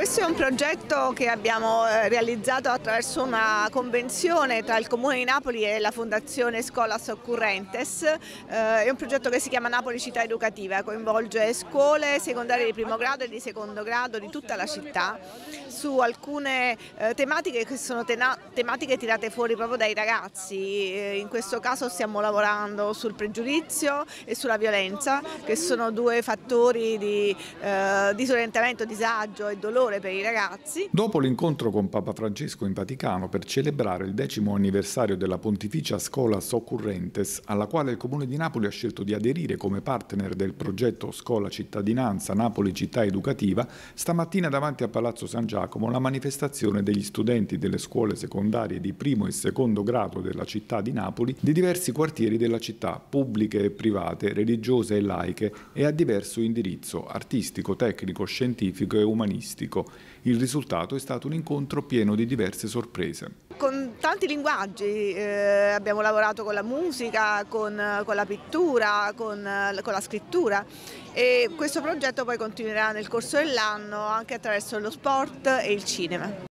Questo è un progetto che abbiamo eh, realizzato attraverso una convenzione tra il Comune di Napoli e la Fondazione Scuola Occurrentes. Eh, è un progetto che si chiama Napoli Città Educativa, coinvolge scuole secondarie di primo grado e di secondo grado di tutta la città su alcune eh, tematiche che sono tematiche tirate fuori proprio dai ragazzi, eh, in questo caso stiamo lavorando sul pregiudizio e sulla violenza che sono due fattori di eh, disorientamento, disagio e dolore per i ragazzi. Dopo l'incontro con Papa Francesco in Vaticano per celebrare il decimo anniversario della Pontificia Scola Soccurrentes alla quale il Comune di Napoli ha scelto di aderire come partner del progetto Scola Cittadinanza Napoli Città Educativa, stamattina davanti a Palazzo San Giacomo Giacomo la manifestazione degli studenti delle scuole secondarie di primo e secondo grado della città di Napoli di diversi quartieri della città, pubbliche e private, religiose e laiche e a diverso indirizzo artistico, tecnico, scientifico e umanistico. Il risultato è stato un incontro pieno di diverse sorprese con tanti linguaggi, eh, abbiamo lavorato con la musica, con, con la pittura, con, con, la scrittura e questo progetto poi continuerà nel corso dell'anno anche attraverso lo sport e il cinema.